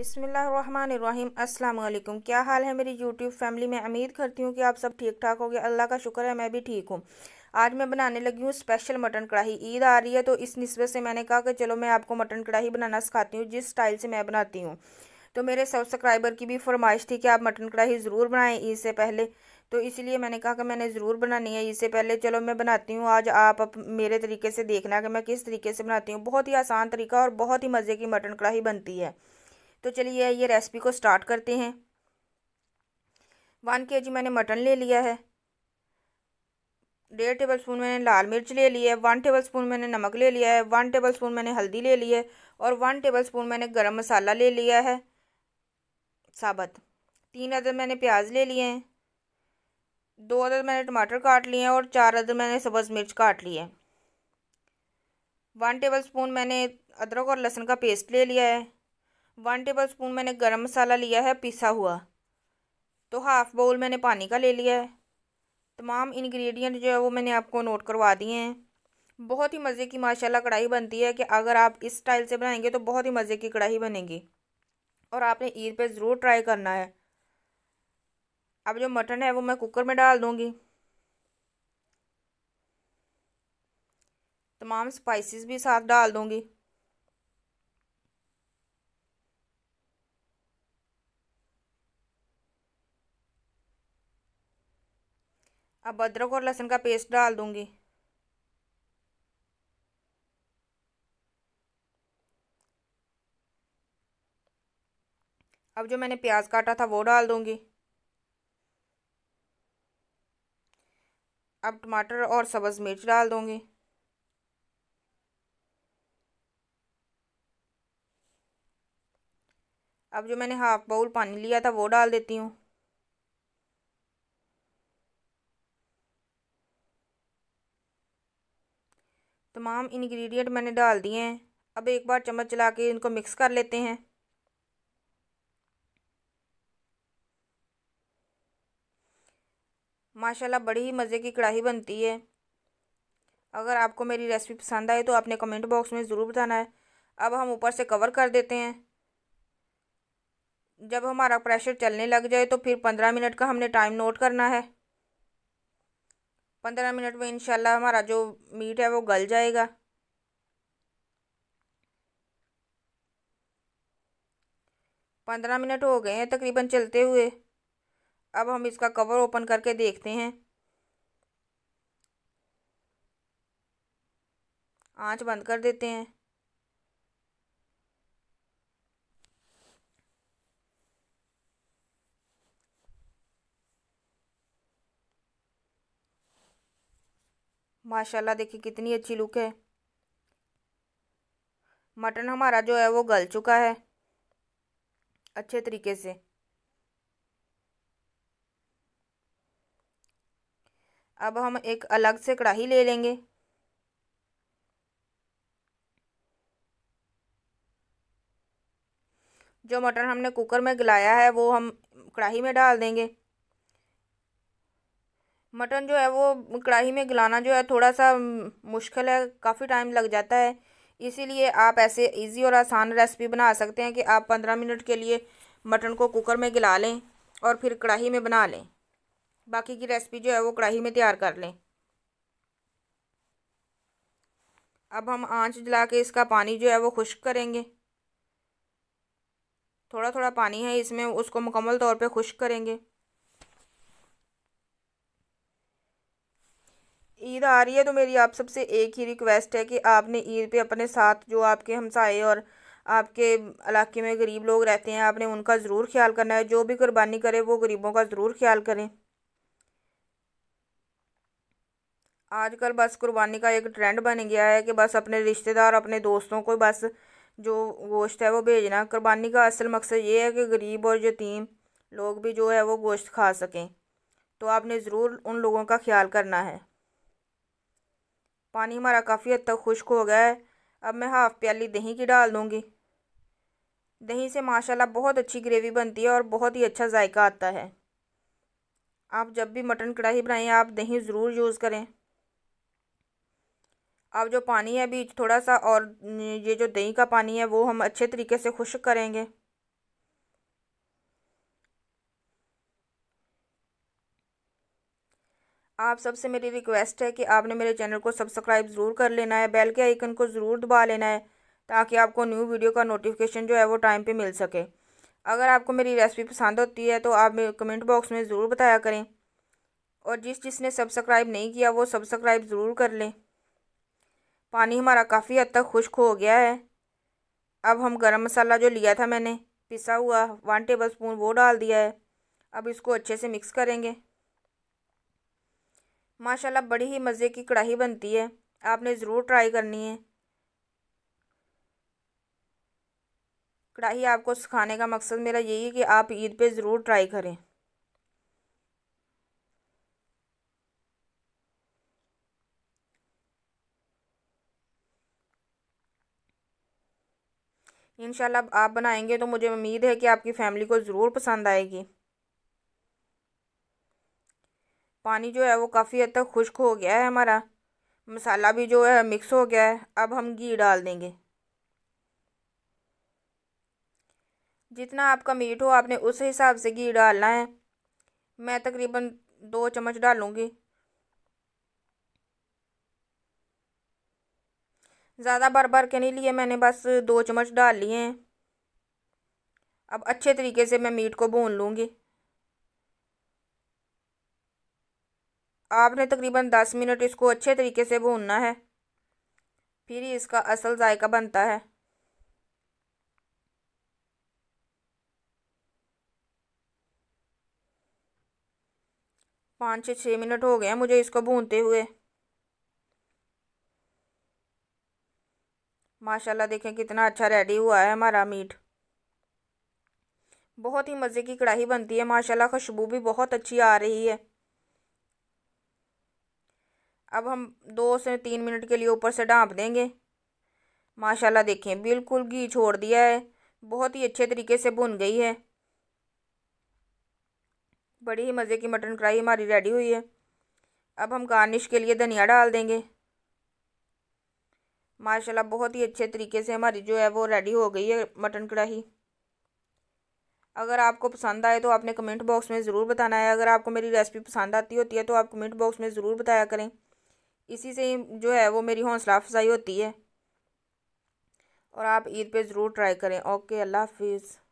अस्सलाम वालेकुम क्या हाल है मेरी यूट्यूब फैमिली में उम्मीद करती हूँ कि आप सब ठीक ठाक हो गए अल्लाह का शुक्र है मैं भी ठीक हूँ आज मैं बनाने लगी हूँ स्पेशल मटन कढ़ाई ईद आ रही है तो इस नस्बत से मैंने कहा कि चलो मैं आपको मटन कढ़ाई बनाना सिखाती हूँ जिस स्टाइल से मैं बनाती हूँ तो मेरे सब्सक्राइबर की भी फरमाइश थी कि आप मटन कढ़ाई ज़रूर बनाएं ईद से पहले तो इसलिए मैंने कहा कि मैंने ज़रूर बनानी है इससे पहले चलो मैं बनाती हूँ आज आप मेरे तरीके से देखना कि मैं किस तरीके से बनाती हूँ बहुत ही आसान तरीका और बहुत ही मज़े की मटन कढ़ाई बनती है तो चलिए ये रेसिपी को स्टार्ट करते हैं वन के जी मैंने मटन ले लिया है डेढ़ टेबल स्पून मैंने लाल मिर्च ले ली है वन टेबल स्पून मैंने नमक ले लिया है वन टेबल स्पून मैंने हल्दी ले ली है और वन टेबल स्पून मैंने गरम मसाला ले लिया है साबत तीन अदर मैंने प्याज ले लिए हैं दो अदर मैंने टमाटर काट लिए हैं और चार अदर मैंने सब्ज़ मिर्च काट लिए हैं वन टेबल स्पून मैंने अदरक और लहसुन का पेस्ट ले लिया है वन टेबल स्पून मैंने गरम मसाला लिया है पिसा हुआ तो हाफ़ बाउल मैंने पानी का ले लिया है तमाम इंग्रेडिएंट जो है वो मैंने आपको नोट करवा दिए हैं बहुत ही मज़े की माशाल्लाह कढ़ाई बनती है कि अगर आप इस स्टाइल से बनाएंगे तो बहुत ही मज़े की कढ़ाई बनेगी और आपने ईद पे ज़रूर ट्राई करना है अब जो मटन है वो मैं कुकर में डाल दूँगी तमाम स्पाइसेस भी साथ डाल दूँगी अब अदरक और लहसुन का पेस्ट डाल दूंगी अब जो मैंने प्याज काटा था वो डाल दूंगी अब टमाटर और सब्ज़ मिर्च डाल दूंगी अब जो मैंने हाफ बाउल पानी लिया था वो डाल देती हूँ तमाम इन्ग्रीडियंट मैंने डाल दिए हैं अब एक बार चम्मच चला के इनको मिक्स कर लेते हैं माशाल्लाह बड़ी ही मज़े की कढ़ाई बनती है अगर आपको मेरी रेसिपी पसंद आए तो आपने कमेंट बॉक्स में ज़रूर बताना है अब हम ऊपर से कवर कर देते हैं जब हमारा प्रेशर चलने लग जाए तो फिर पंद्रह मिनट का हमने टाइम नोट करना है पंद्रह मिनट में इंशाल्लाह हमारा जो मीट है वो गल जाएगा पंद्रह मिनट हो गए हैं तकरीबन चलते हुए अब हम इसका कवर ओपन करके देखते हैं आंच बंद कर देते हैं माशाल्लाह देखिए कितनी अच्छी लुक है मटन हमारा जो है वो गल चुका है अच्छे तरीके से अब हम एक अलग से कढ़ाई ले लेंगे जो मटन हमने कुकर में गलाया है वो हम कढ़ाई में डाल देंगे मटन जो है वो कढ़ाई में गलाना जो है थोड़ा सा मुश्किल है काफ़ी टाइम लग जाता है इसीलिए आप ऐसे इजी और आसान रेसिपी बना सकते हैं कि आप पंद्रह मिनट के लिए मटन को कुकर में गिला लें और फिर कढ़ाई में बना लें बाकी की रेसिपी जो है वो कढ़ाई में तैयार कर लें अब हम आंच जला के इसका पानी जो है वो खुश्क करेंगे थोड़ा थोड़ा पानी है इसमें उसको मुकम्मल तौर पे खुश्क करेंगे ईद आ रही है तो मेरी आप सबसे एक ही रिक्वेस्ट है कि आपने ईद पे अपने साथ जो आपके हमसाए और आपके इलाके में गरीब लोग रहते हैं आपने उनका ज़रूर ख्याल करना है जो भी कुर्बानी करे वो गरीबों का ज़रूर ख्याल करें आजकल बस कुर्बानी का एक ट्रेंड बन गया है कि बस अपने रिश्तेदार अपने दोस्तों को बस जो गोश्त है वो भेजना कुर्बानी का असल मकसद ये है कि गरीब और यतीम लोग भी जो है वो गोश्त खा सकें तो आपने ज़रूर उन लोगों का ख्याल करना है पानी हमारा काफ़ी हद तक खुश्क हो गया है अब मैं हाफ़ प्याली दही की डाल दूँगी दही से माशाल्लाह बहुत अच्छी ग्रेवी बनती है और बहुत ही अच्छा जायका आता है आप जब भी मटन कढ़ाई बनाएं आप दही ज़रूर यूज़ करें अब जो पानी है बीच थोड़ा सा और ये जो दही का पानी है वो हम अच्छे तरीके से खुश्क करेंगे आप सबसे मेरी रिक्वेस्ट है कि आपने मेरे चैनल को सब्सक्राइब ज़रूर कर लेना है बेल के आइकन को ज़रूर दबा लेना है ताकि आपको न्यू वीडियो का नोटिफिकेशन जो है वो टाइम पे मिल सके अगर आपको मेरी रेसिपी पसंद होती है तो आप मेरे कमेंट बॉक्स में ज़रूर बताया करें और जिस जिसने सब्सक्राइब नहीं किया वो सब्सक्राइब ज़रूर कर लें पानी हमारा काफ़ी हद तक खुश्क हो गया है अब हम गर्म मसाला जो लिया था मैंने पिसा हुआ वन टेबल स्पून वो डाल दिया है अब इसको अच्छे से मिक्स करेंगे माशाल्लाह बड़ी ही मज़े की कढ़ाई बनती है आपने ज़रूर ट्राई करनी है कढ़ाई आपको सिखाने का मकसद मेरा यही है कि आप ईद पे ज़रूर ट्राई करें इन आप बनाएंगे तो मुझे उम्मीद है कि आपकी फ़ैमिली को ज़रूर पसंद आएगी पानी जो है वो काफ़ी हद तक खुश्क हो गया है हमारा मसाला भी जो है मिक्स हो गया है अब हम घी डाल देंगे जितना आपका मीट हो आपने उस हिसाब से घी डालना है मैं तकरीबन दो चम्मच डालूंगी ज़्यादा भर भर के नहीं लिए मैंने बस दो चम्मच डाल लिए हैं अब अच्छे तरीके से मैं मीट को भून लूँगी आपने तकरीबन दस मिनट इसको अच्छे तरीके से भूनना है फिर ही इसका असल जायका बनता है पाँच से छः मिनट हो गए हैं मुझे इसको भूनते हुए माशाल्लाह देखें कितना अच्छा रेडी हुआ है हमारा मीट बहुत ही मज़े की कढ़ाई बनती है माशाल्लाह खुशबू भी बहुत अच्छी आ रही है अब हम दो से तीन मिनट के लिए ऊपर से डांप देंगे माशाल्लाह देखें बिल्कुल घी छोड़ दिया है बहुत ही अच्छे तरीके से भुन गई है बड़ी ही मज़े की मटन कढ़ाई हमारी रेडी हुई है अब हम गार्निश के लिए धनिया डाल देंगे माशाल्लाह बहुत ही अच्छे तरीके से हमारी जो है वो रेडी हो गई है मटन कढ़ाई अगर आपको पसंद आए तो आपने कमेंट बॉक्स में ज़रूर बताना है अगर आपको मेरी रेसिपी पसंद आती होती है तो आप कमेंट बॉक्स में ज़रूर बताया करें इसी से जो है वो मेरी हौसला अफजाई होती है और आप ईद पे ज़रूर ट्राई करें ओके अल्लाह हाफिज़